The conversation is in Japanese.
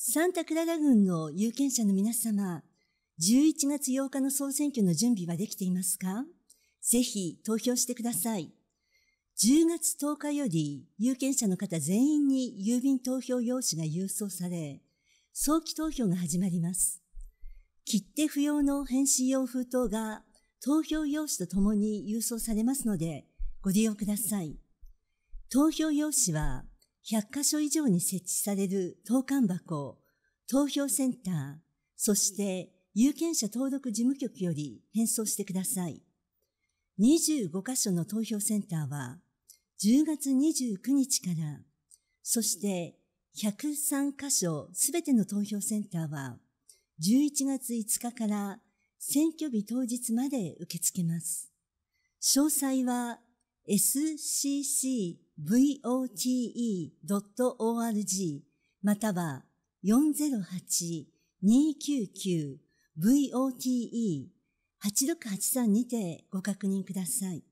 サンタクララ軍の有権者の皆様、11月8日の総選挙の準備はできていますかぜひ投票してください。10月10日より有権者の方全員に郵便投票用紙が郵送され、早期投票が始まります。切手不要の返信用封筒が投票用紙とともに郵送されますので、ご利用ください。投票用紙は100カ所以上に設置される投函箱、投票センター、そして有権者登録事務局より返送してください。25カ所の投票センターは10月29日から、そして103カ所すべての投票センターは11月5日から選挙日当日まで受け付けます。詳細は scc vote.org または 408-299-vote8683 にてご確認ください。